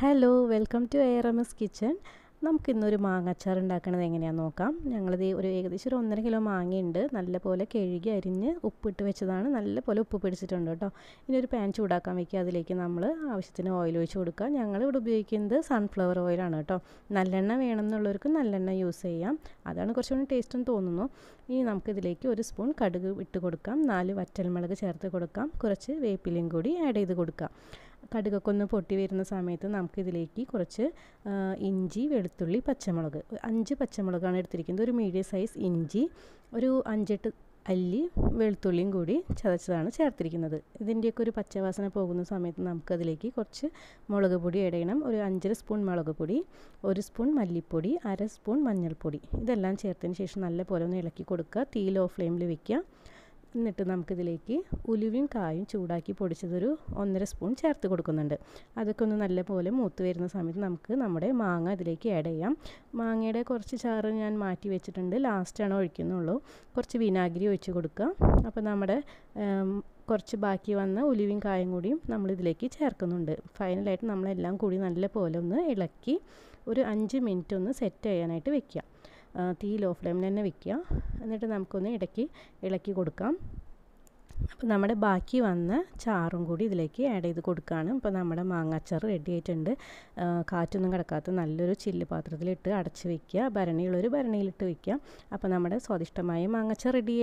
hello welcome to air M S kitchen നമുക്കിന്നൊരു മാങ്ങാച്ചാർ ഉണ്ടാക്കുന്നത് എങ്ങനെയാണെന്ന് നോക്കാം ഞങ്ങളിത് ഒരു ഏകദേശം ഒരു ഒന്നര കിലോ മാങ്ങയുണ്ട് നല്ലപോലെ കഴുകി അരിഞ്ഞ് ഉപ്പിട്ട് വെച്ചതാണ് നല്ലപോലെ ഉപ്പ് പിടിച്ചിട്ടുണ്ട് കേട്ടോ ഇനി ഒരു പാൻ ചൂടാക്കാൻ വയ്ക്കുക അതിലേക്ക് നമ്മൾ ആവശ്യത്തിന് ഓയിൽ ഒഴിച്ച് കൊടുക്കുക ഞങ്ങളിവിടെ ഉപയോഗിക്കുന്നത് സൺഫ്ലവർ ഓയിലാണ് കേട്ടോ നല്ലെണ്ണ വേണമെന്നുള്ളവർക്ക് നല്ലെണ്ണ യൂസ് ചെയ്യാം അതാണ് കുറച്ചുകൂടി ടേസ്റ്റും തോന്നുന്നു ഇനി നമുക്കിതിലേക്ക് ഒരു സ്പൂൺ കടുക് ഇട്ട് കൊടുക്കാം നാല് വറ്റൽമുളക് ചേർത്ത് കൊടുക്കാം കുറച്ച് വേപ്പിലയും കൂടി ആഡ് ചെയ്ത് കൊടുക്കാം കടുകൊക്കെ ഒന്ന് പൊട്ടി വരുന്ന സമയത്ത് നമുക്കിതിലേക്ക് കുറച്ച് ഇഞ്ചി വെളുത്തുള്ളി പച്ചമുളക് അഞ്ച് പച്ചമുളകാണ് എടുത്തിരിക്കുന്നത് ഒരു മീഡിയം സൈസ് ഇഞ്ചി ഒരു അഞ്ചെട്ട് അല്ലി വെളുത്തുള്ളിയും കൂടി ചതച്ചതാണ് ചേർത്തിരിക്കുന്നത് ഇതിൻ്റെയൊക്കെ ഒരു പച്ചവാസന പോകുന്ന സമയത്ത് നമുക്കതിലേക്ക് കുറച്ച് മുളക് പൊടി ഇടയണം ഒരു അഞ്ചര സ്പൂൺ മുളക് പൊടി ഒരു സ്പൂൺ മല്ലിപ്പൊടി അര സ്പൂൺ മഞ്ഞൾപ്പൊടി ഇതെല്ലാം ചേർത്തതിന് ശേഷം നല്ലപോലെ ഒന്ന് ഇളക്കി കൊടുക്കുക തീ ലോ ഫ്ലെയിമിൽ വെക്കുക എന്നിട്ട് നമുക്കിതിലേക്ക് ഉലുവയും കായും ചൂടാക്കി പൊടിച്ചതൊരു ഒന്നര സ്പൂൺ ചേർത്ത് കൊടുക്കുന്നുണ്ട് അതൊക്കെ ഒന്ന് നല്ലപോലെ മൂത്ത് വരുന്ന സമയത്ത് നമുക്ക് നമ്മുടെ മാങ്ങ ഇതിലേക്ക് ആഡ് ചെയ്യാം മാങ്ങയുടെ കുറച്ച് ചാറ് ഞാൻ മാറ്റി വെച്ചിട്ടുണ്ട് ലാസ്റ്റാണ് ഒഴിക്കുന്നുള്ളൂ കുറച്ച് വിനാഗിരി ഒഴിച്ച് കൊടുക്കുക അപ്പോൾ നമ്മുടെ കുറച്ച് ബാക്കി വന്ന ഉലുവയും കായും കൂടിയും നമ്മളിതിലേക്ക് ചേർക്കുന്നുണ്ട് ഫൈനലായിട്ട് നമ്മളെല്ലാം കൂടി നല്ല പോലെ ഒന്ന് ഇളക്കി ഒരു അഞ്ച് മിനിറ്റ് ഒന്ന് സെറ്റ് ചെയ്യാനായിട്ട് വെക്കുക തീ ലോ ഫ്ലെയിമിൽ തന്നെ വയ്ക്കുക എന്നിട്ട് നമുക്കൊന്ന് ഇടയ്ക്ക് ഇളക്കി കൊടുക്കാം അപ്പോൾ നമ്മുടെ ബാക്കി വന്ന ചാറും കൂടി ഇതിലേക്ക് ആഡ് ചെയ്ത് കൊടുക്കുകയാണ് അപ്പോൾ നമ്മുടെ മാങ്ങാച്ചാർ റെഡി ആയിട്ടുണ്ട് കാറ്റൊന്നും കിടക്കാത്ത നല്ലൊരു ചില്ല് പാത്രത്തിലിട്ട് അടച്ച് വെക്കുക ഭരണിയുള്ളൊരു ഭരണിയിലിട്ട് വെക്കുക അപ്പോൾ നമ്മുടെ സ്വാദിഷ്ടമായ മാങ്ങാച്ചാർ റെഡി